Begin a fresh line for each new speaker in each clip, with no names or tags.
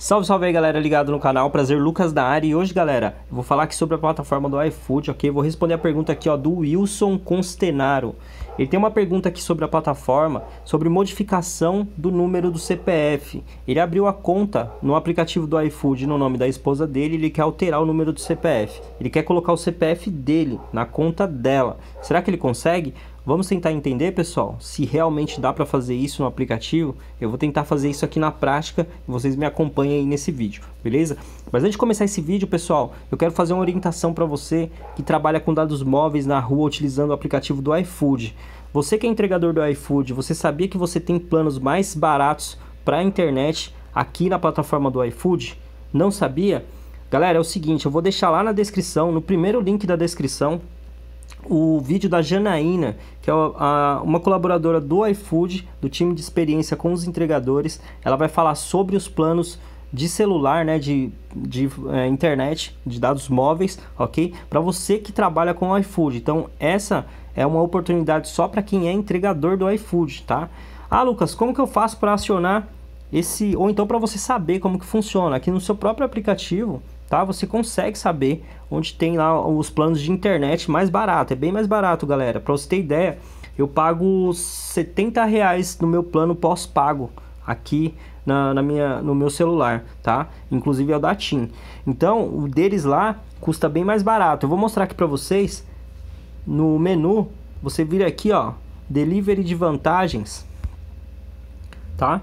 Salve, salve aí galera ligado no canal, prazer Lucas da área e hoje galera, eu vou falar aqui sobre a plataforma do iFood, ok? Vou responder a pergunta aqui ó do Wilson Constenaro. Ele tem uma pergunta aqui sobre a plataforma, sobre modificação do número do CPF. Ele abriu a conta no aplicativo do iFood no nome da esposa dele, ele quer alterar o número do CPF. Ele quer colocar o CPF dele na conta dela. Será que ele consegue? Vamos tentar entender, pessoal, se realmente dá para fazer isso no aplicativo. Eu vou tentar fazer isso aqui na prática e vocês me acompanhem aí nesse vídeo, beleza? Mas antes de começar esse vídeo, pessoal, eu quero fazer uma orientação para você que trabalha com dados móveis na rua utilizando o aplicativo do iFood. Você que é entregador do iFood, você sabia que você tem planos mais baratos para a internet aqui na plataforma do iFood? Não sabia? Galera, é o seguinte, eu vou deixar lá na descrição, no primeiro link da descrição, o vídeo da Janaína, que é uma colaboradora do iFood, do time de experiência com os entregadores. Ela vai falar sobre os planos de celular, né, de, de é, internet, de dados móveis, ok? Para você que trabalha com o iFood. Então, essa é uma oportunidade só para quem é entregador do iFood, tá? Ah, Lucas, como que eu faço para acionar esse... Ou então para você saber como que funciona. Aqui no seu próprio aplicativo, tá? Você consegue saber onde tem lá os planos de internet mais barato. É bem mais barato, galera. Para você ter ideia, eu pago 70 reais no meu plano pós-pago aqui na, na, minha, no meu celular, tá? Inclusive é o da TIM. Então, o deles lá custa bem mais barato. Eu vou mostrar aqui para vocês no menu, você vira aqui, ó, delivery de vantagens, tá?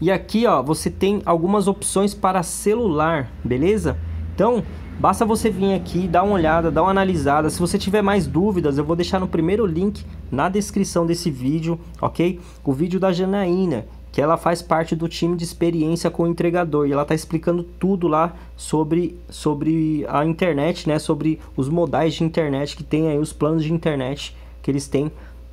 E aqui, ó, você tem algumas opções para celular, beleza? Então, basta você vir aqui, dar uma olhada, dar uma analisada. Se você tiver mais dúvidas, eu vou deixar no primeiro link na descrição desse vídeo, ok? O vídeo da Janaína, que ela faz parte do time de experiência com o entregador e ela está explicando tudo lá sobre, sobre a internet, né? Sobre os modais de internet que tem aí, os planos de internet que eles têm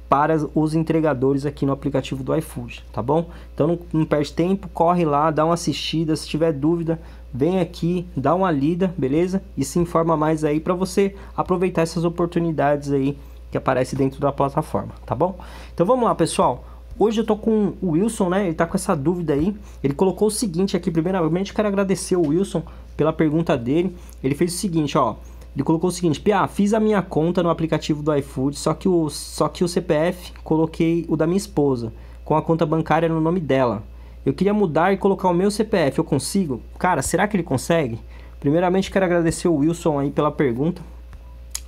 para os entregadores aqui no aplicativo do iFood, tá bom? Então não, não, perde tempo, corre lá, dá uma assistida, se tiver dúvida, vem aqui, dá uma lida, beleza? E se informa mais aí para você aproveitar essas oportunidades aí que aparece dentro da plataforma, tá bom? Então vamos lá, pessoal. Hoje eu tô com o Wilson, né? Ele tá com essa dúvida aí. Ele colocou o seguinte aqui, primeiramente quero agradecer o Wilson pela pergunta dele. Ele fez o seguinte, ó: ele colocou o seguinte: Pia, fiz a minha conta no aplicativo do iFood, só que, o, só que o CPF coloquei o da minha esposa, com a conta bancária no nome dela. Eu queria mudar e colocar o meu CPF, eu consigo? Cara, será que ele consegue? Primeiramente, quero agradecer o Wilson aí pela pergunta,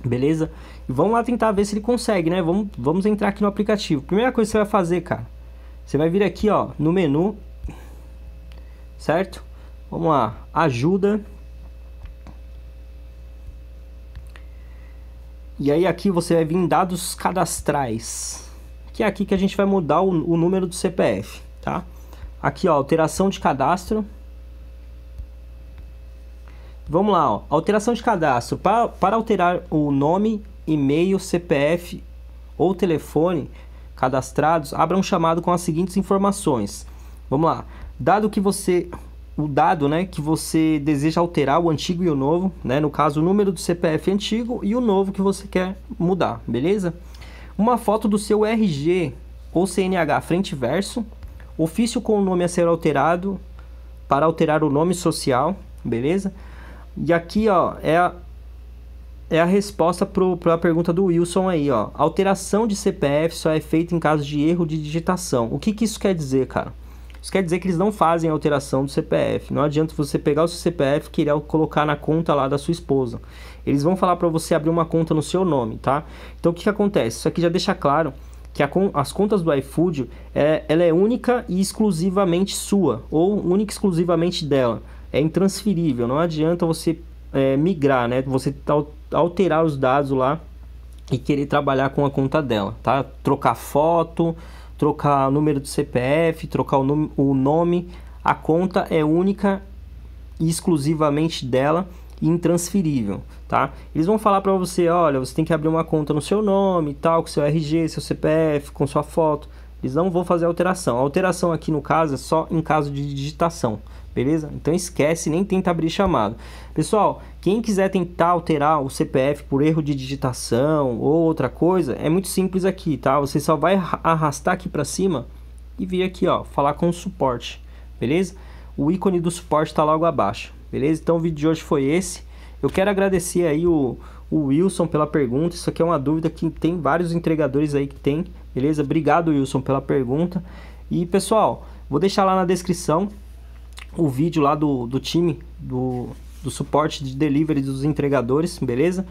beleza? E vamos lá tentar ver se ele consegue, né? Vamos, vamos entrar aqui no aplicativo. Primeira coisa que você vai fazer, cara, você vai vir aqui, ó, no menu, certo? Vamos lá, ajuda, E aí aqui você vai vir em dados cadastrais, que é aqui que a gente vai mudar o, o número do CPF, tá? Aqui, ó, alteração de cadastro. Vamos lá, ó, alteração de cadastro. Para, para alterar o nome, e-mail, CPF ou telefone cadastrados, abra um chamado com as seguintes informações. Vamos lá. Dado que você o dado né, que você deseja alterar, o antigo e o novo, né? no caso o número do CPF antigo e o novo que você quer mudar, beleza? Uma foto do seu RG ou CNH frente e verso, ofício com o nome a ser alterado para alterar o nome social, beleza? E aqui ó, é, a, é a resposta para a pergunta do Wilson aí, ó. Alteração de CPF só é feita em caso de erro de digitação. O que, que isso quer dizer, cara? Isso quer dizer que eles não fazem alteração do CPF. Não adianta você pegar o seu CPF e querer colocar na conta lá da sua esposa. Eles vão falar para você abrir uma conta no seu nome, tá? Então o que, que acontece? Isso aqui já deixa claro que a, as contas do iFood é, ela é única e exclusivamente sua ou única e exclusivamente dela. É intransferível. Não adianta você é, migrar, né? Você alterar os dados lá e querer trabalhar com a conta dela, tá? Trocar foto, trocar o número do CPF, trocar o nome, o nome. A conta é única e exclusivamente dela e intransferível, tá? Eles vão falar para você, olha, você tem que abrir uma conta no seu nome, tal, com seu RG, seu CPF, com sua foto. Eles não vão fazer alteração. A alteração aqui no caso é só em caso de digitação, beleza? Então esquece, nem tenta abrir chamado. Pessoal, quem quiser tentar alterar o CPF por erro de digitação ou outra coisa, é muito simples aqui, tá? Você só vai arrastar aqui para cima e vir aqui, ó, falar com o suporte, beleza? O ícone do suporte está logo abaixo, beleza? Então o vídeo de hoje foi esse. Eu quero agradecer aí o, o Wilson pela pergunta. Isso aqui é uma dúvida que tem vários entregadores aí que tem, beleza? Obrigado, Wilson, pela pergunta. E pessoal, vou deixar lá na descrição o vídeo lá do, do time do, do suporte de delivery dos entregadores, beleza?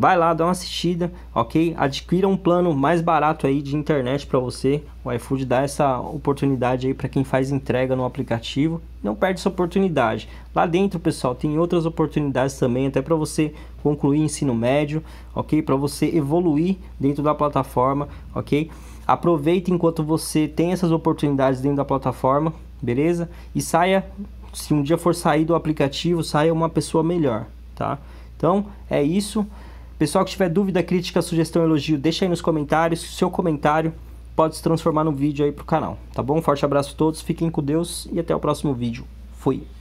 Vai lá, dá uma assistida, ok? Adquira um plano mais barato aí de internet para você. O iFood dá essa oportunidade aí para quem faz entrega no aplicativo. Não perde essa oportunidade. Lá dentro, pessoal, tem outras oportunidades também, até para você concluir ensino médio, ok? Para você evoluir dentro da plataforma, ok? Aproveite enquanto você tem essas oportunidades dentro da plataforma, beleza? E saia, se um dia for sair do aplicativo, saia uma pessoa melhor, tá? Então é isso. Pessoal que tiver dúvida, crítica, sugestão, elogio, deixa aí nos comentários. Seu comentário pode se transformar num vídeo aí pro canal, tá bom? Forte abraço a todos, fiquem com Deus e até o próximo vídeo. Fui!